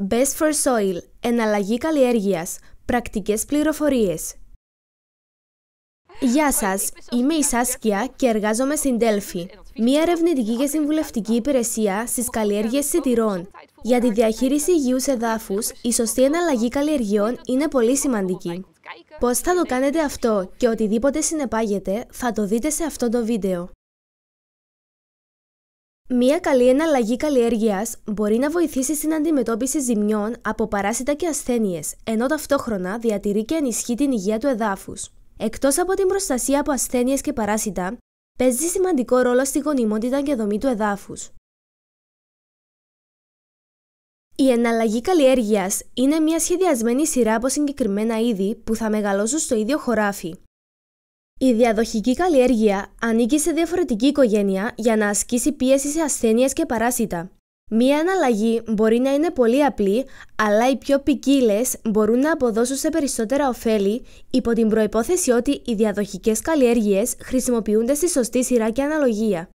Best for Soil, εναλλαγή καλλιέργειας, πρακτικές πληροφορίες. Γεια σας, είμαι η Σάσκια και εργάζομαι στην Τέλφη, μια ερευνητική και συμβουλευτική υπηρεσία στις καλλιέργειες σιτηρών. Για τη διαχείριση υγιούς εδάφους, η σωστή εναλλαγή καλλιεργειών είναι πολύ σημαντική. Πώς θα το κάνετε αυτό και οτιδήποτε συνεπάγεται θα το δείτε σε αυτό το βίντεο. Μία καλή εναλλαγή καλλιέργειας μπορεί να βοηθήσει στην αντιμετώπιση ζημιών από παράσιτα και ασθένειες, ενώ ταυτόχρονα διατηρεί και ενισχύει την υγεία του εδάφους. Εκτός από την προστασία από ασθένειες και παράσιτα, παίζει σημαντικό ρόλο στη γονιμότητα και δομή του εδάφους. Η εναλλαγή καλλιέργειας είναι μια σχεδιασμένη σειρά από συγκεκριμένα είδη που θα μεγαλώσουν στο ίδιο χωράφι, η διαδοχική καλλιέργεια ανήκει σε διαφορετική οικογένεια για να ασκήσει πίεση σε ασθένειες και παράσιτα. Μία αναλλαγή μπορεί να είναι πολύ απλή, αλλά οι πιο ποικίλες μπορούν να αποδώσουν σε περισσότερα ωφέλη υπό την προπόθεση ότι οι διαδοχικές καλλιέργειες χρησιμοποιούνται στη σωστή σειρά και αναλογία.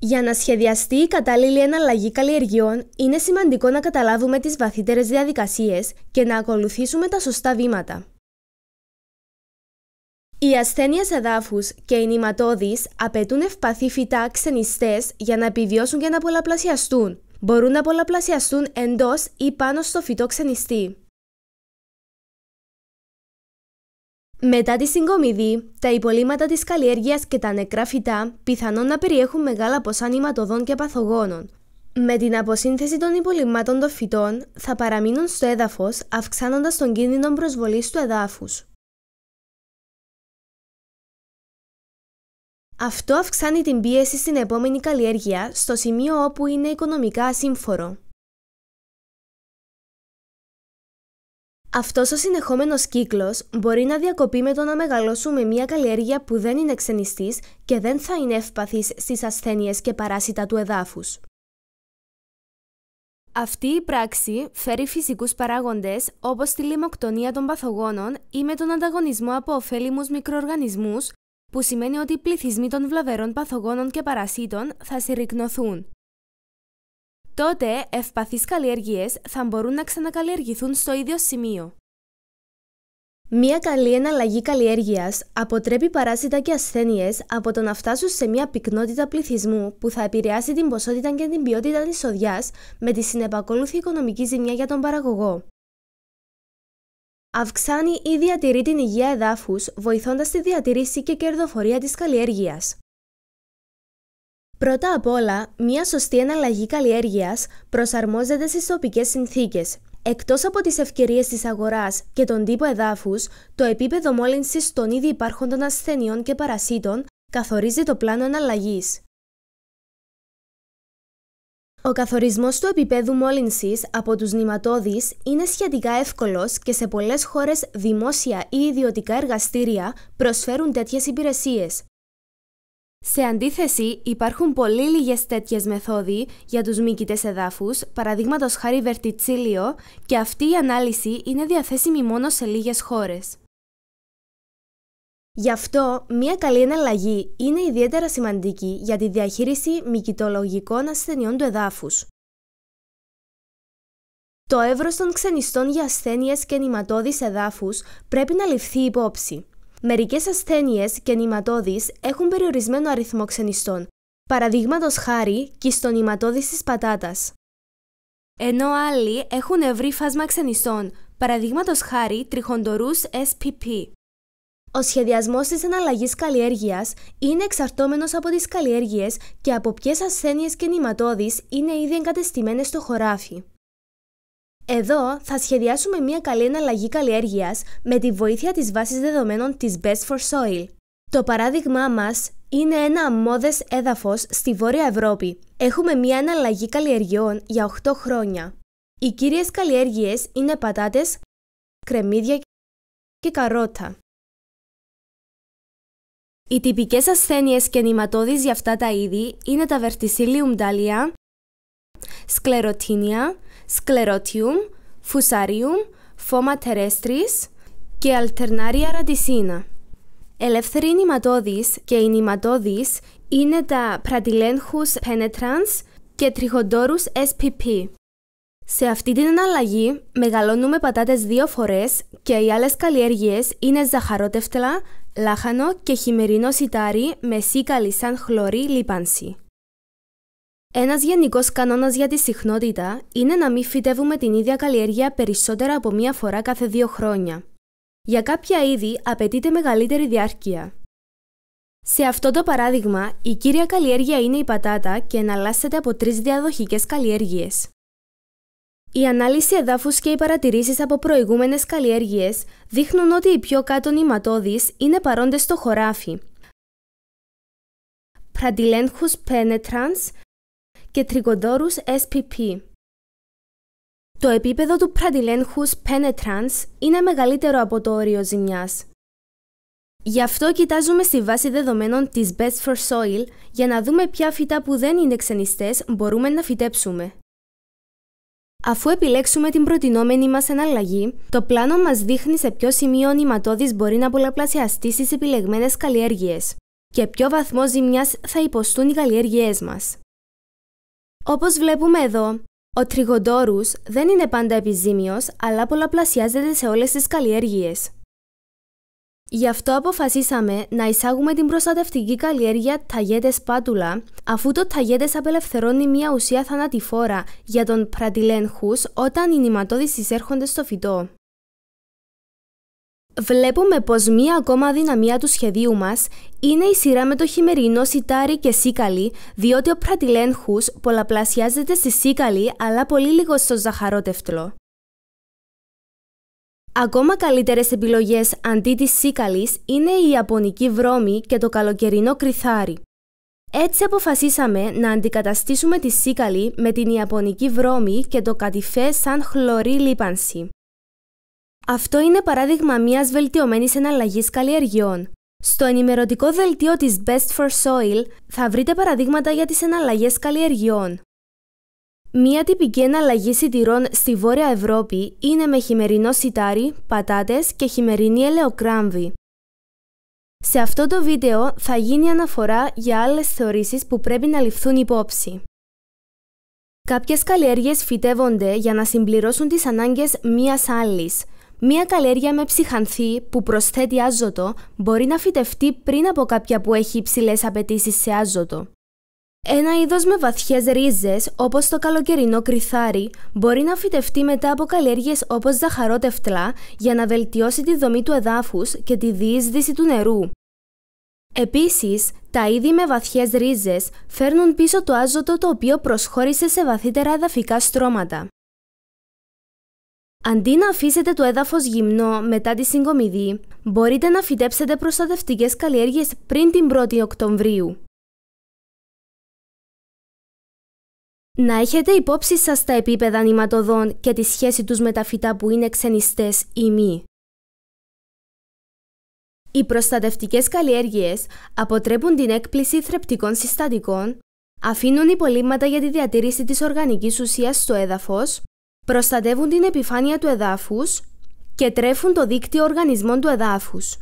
Για να σχεδιαστεί η κατάλληλη εναλλαγή καλλιεργειών, είναι σημαντικό να καταλάβουμε τις βαθύτερες διαδικασίες και να ακολουθήσουμε τα σωστά βήματα. Οι ασθένειες εδάφους και οι νηματόδεις απαιτούν ευπαθή φυτά ξενιστές για να επιβιώσουν και να πολλαπλασιαστούν. Μπορούν να πολλαπλασιαστούν εντός ή πάνω στο φυτό ξενιστή. Μετά τη συγκομιδή, τα υπολείμματα της καλλιέργειας και τα νεκρά φυτά πιθανόν να περιέχουν μεγάλα ποσά νηματοδών και παθογόνων. Με την αποσύνθεση των υπολείμματων των φυτών θα παραμείνουν στο έδαφος αυξάνοντας τον κίνδυνο προσβολής του εδάφους. Αυτό αυξάνει την πίεση στην επόμενη καλλιέργεια στο σημείο όπου είναι οικονομικά ασύμφορο. Αυτός ο συνεχόμενος κύκλος μπορεί να διακοπεί με το να μεγαλώσουμε μια καλλιέργεια που δεν είναι ξενιστής και δεν θα είναι ευπαθής στις ασθένειες και παράσιτα του εδάφους. Αυτή η πράξη φέρει φυσικούς παράγοντες όπως τη λιμοκτονία των παθογόνων ή με τον ανταγωνισμό από ωφέλιμους μικροοργανισμούς που σημαίνει ότι οι πληθυσμοί των βλαβερών παθογόνων και παρασίτων θα συρρυκνωθούν. Τότε, ευπαθείς καλλιέργειες θα μπορούν να ξανακαλλιεργηθούν στο ίδιο σημείο. Μία καλή εναλλαγή καλλιέργειας αποτρέπει παράσιτα και ασθένειες από το να φτάσουν σε μια πυκνότητα πληθυσμού που θα επηρεάσει την ποσότητα και την ποιότητα της οδειά με τη συνεπακόλουθη οικονομική ζημιά για τον παραγωγό. Αυξάνει ή διατηρεί την υγεία εδάφους, βοηθώντας τη διατηρήση και κερδοφορία της καλλιέργειας. Πρώτα απ' όλα, μια σωστή εναλλαγή καλλιέργειας προσαρμόζεται στις τοπικές συνθήκες. Εκτός από τις ευκαιρίες της αγοράς και τον τύπο εδάφους, το επίπεδο μόλυνσης των ήδη υπάρχοντων ασθενειών και παρασίτων καθορίζει το πλάνο εναλλαγής. Ο καθορισμός του επίπεδου μόλυνσης από τους νηματώδεις είναι σχετικά εύκολος και σε πολλές χώρες δημόσια ή ιδιωτικά εργαστήρια προσφέρουν τέτοιες υπηρεσίες. Σε αντίθεση, υπάρχουν πολύ λίγες τέτοιες μεθόδοι για τους μήκητες εδάφους, παραδείγματος χάρη βερτιτσίλιο, και αυτή η ανάλυση είναι διαθέσιμη μόνο σε λίγες χώρες. Γι' αυτό, μια καλή εναλλαγή είναι ιδιαίτερα σημαντική για τη διαχείριση μυκητολογικών ασθενειών του εδάφους. Το εύρος των ξενιστών για ασθένειες και νηματόδης εδάφους πρέπει να ληφθεί υπόψη. Μερικές ασθένειες και νηματόδης έχουν περιορισμένο αριθμό ξενιστών, παραδείγματος χάρη νηματόδης της πατάτας. Ενώ άλλοι έχουν ευρύ φάσμα ξενιστών, παραδείγματος χάρη τριχοντορούς SPP. Ο σχεδιασμός της εναλλαγής καλλιέργειας είναι εξαρτώμενος από τις καλλιέργειες και από ποιες ασθένειες και νηματόδεις είναι ήδη εγκατεστημένες στο χωράφι. Εδώ θα σχεδιάσουμε μια καλή εναλλαγή καλλιέργειας με τη βοήθεια της βάσης δεδομένων της Best for Soil. Το παράδειγμά μας είναι ένα αμμόδε έδαφος στη Βόρεια Ευρώπη. Έχουμε μια εναλλαγή καλλιεργειών για 8 χρόνια. Οι κύριες καλλιέργειες είναι πατάτες, κρεμμύδια και καρότα. Οι τυπικές ασθένειες και νηματώδεις για αυτά τα είδη είναι τα verticillium dahlia, σκλεροτίνια, sclerotium, fusarium, φώμα terrestris και αλτερνάρια radicina. Ελεύθεροι νηματώδεις και οι νηματώδεις είναι τα πρατιλένχους penetrans και τριχοντόρους SPP. Σε αυτή την αναλλαγή μεγαλώνουμε πατάτες δύο φορές και οι άλλες καλλιέργειες είναι ζαχαρότευτελα, λάχανο και χειμερινό σιτάρι με σίκαλη σαν χλωρή λίπανση. Ένας γενικός κανόνας για τη συχνότητα είναι να μην φυτεύουμε την ίδια καλλιέργεια περισσότερα από μία φορά κάθε δύο χρόνια. Για κάποια είδη απαιτείται μεγαλύτερη διάρκεια. Σε αυτό το παράδειγμα, η κύρια καλλιέργεια είναι η πατάτα και εναλλάσσεται από τρεις διαδοχικές καλλιέργειες. Η ανάλυση εδάφους και οι παρατηρήσεις από προηγούμενες καλλιέργειες δείχνουν ότι οι πιο κάτω νηματώδει είναι παρόντες στο χωράφι. Πραντιλένχους penetrans και Trichodorus spp. Το επίπεδο του Pradilenchus penetrans είναι μεγαλύτερο από το όριο ζημιάς. Γι' αυτό κοιτάζουμε στη βάση δεδομένων της Best for Soil για να δούμε ποια φυτά που δεν είναι ξενιστές μπορούμε να φυτέψουμε. Αφού επιλέξουμε την προτινόμενη μας εναλλαγή, το πλάνο μας δείχνει σε ποιο σημείο ο νηματόδης μπορεί να πολλαπλασιαστεί στις επιλεγμένες καλλιέργειες και ποιο βαθμό ζημιάς θα υποστούν οι καλλιέργειές μας. Όπως βλέπουμε εδώ, ο τριγοντόρους δεν είναι πάντα επιζήμιος, αλλά πολλαπλασιάζεται σε όλες τις καλλιέργειες. Γι' αυτό αποφασίσαμε να εισάγουμε την προστατευτική καλλιέργεια ταγέτες σπάτουλα, αφού το ταγέτες απελευθερώνει μια ουσία θανατηφόρα για τον πρατιλένχους όταν οι νηματώδει εισέρχονται στο φυτό. Βλέπουμε πως μία ακόμα δυναμία του σχεδίου μας είναι η σειρά με το χειμερινό σιτάρι και σίκαλι, διότι ο πρατηλένχους πολλαπλασιάζεται στη σίκαλι αλλά πολύ λίγο στο ζαχαρότευτλο. Ακόμα καλύτερες επιλογές αντί της σίκαλης είναι η Ιαπωνική βρώμη και το καλοκαιρινό κρυθάρι. Έτσι αποφασίσαμε να αντικαταστήσουμε τη σίκαλη με την Ιαπωνική βρώμη και το κατηφέ σαν χλωρή λίπανση. Αυτό είναι παράδειγμα μιας βελτιωμένης εναλλαγής καλλιεργιών. Στο ενημερωτικό δελτίο της Best for Soil θα βρείτε παραδείγματα για τις εναλλαγές καλλιεργιών. Μία τυπική εναλλαγή σιτηρών στη Βόρεια Ευρώπη είναι με χειμερινό σιτάρι, πατάτες και χειμερινή ελαιοκράμβη. Σε αυτό το βίντεο θα γίνει αναφορά για άλλες θεωρήσεις που πρέπει να ληφθούν υπόψη. Κάποιες καλλιέργειες φυτεύονται για να συμπληρώσουν τις ανάγκες μίας άλλης. Μία καλλιέργεια με ψυχανθή που προσθέτει άζωτο μπορεί να φυτευτεί πριν από κάποια που έχει υψηλές απαιτήσεις σε άζωτο. Ένα είδος με βαθιές ρίζες, όπως το καλοκαιρινό κρυθάρι, μπορεί να φυτευτεί μετά από καλλιέργειες όπως ζαχαρότευτλα για να βελτιώσει τη δομή του εδάφους και τη διείσδυση του νερού. Επίσης, τα είδη με βαθιές ρίζες φέρνουν πίσω το άζωτο το οποίο προσχώρησε σε βαθύτερα εδαφικά στρώματα. Αντί να αφήσετε το έδαφος γυμνό μετά τη συγκομιδή, μπορείτε να φυτέψετε προστατευτικές καλλιέργειες πριν την 1η Οκτωβρίου. Να έχετε υπόψη σας τα επίπεδα νηματοδών και τη σχέση τους με τα φυτά που είναι ξενιστές ή μη. Οι προστατευτικές καλλιέργειες αποτρέπουν την έκπληση θρεπτικών συστατικών, αφήνουν υπολείμματα για τη διατήρηση της οργανικής ουσίας στο έδαφος, προστατεύουν την επιφάνεια του εδάφους και τρέφουν το δίκτυο οργανισμών του εδάφους.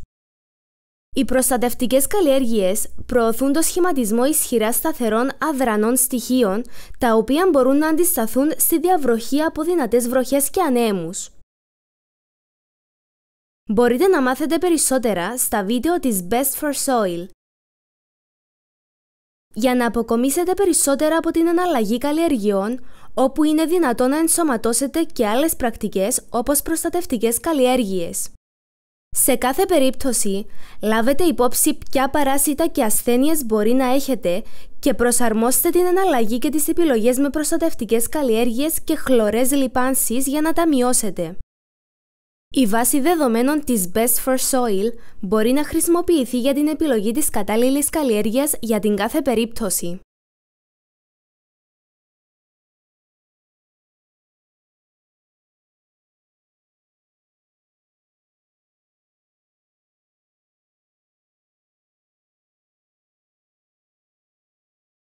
Οι προστατευτικές καλλιέργειες προωθούν το σχηματισμό ισχυρά σταθερών αδρανών στοιχείων, τα οποία μπορούν να αντισταθούν στη διαβροχή από δυνατές βροχές και ανέμους. Μπορείτε να μάθετε περισσότερα στα βίντεο της Best for Soil. Για να αποκομίσετε περισσότερα από την αναλλαγή καλλιεργειών, όπου είναι δυνατό να ενσωματώσετε και άλλες πρακτικές όπως προστατευτικές καλλιέργειες. Σε κάθε περίπτωση, λάβετε υπόψη ποια παράσιτα και ασθένειες μπορεί να έχετε και προσαρμόστε την αναλλαγή και τις επιλογές με προστατευτικές καλλιέργειες και χλωρές λιπάνσεις για να τα μειώσετε. Η βάση δεδομένων της Best for Soil μπορεί να χρησιμοποιηθεί για την επιλογή της κατάλληλης καλλιέργειας για την κάθε περίπτωση.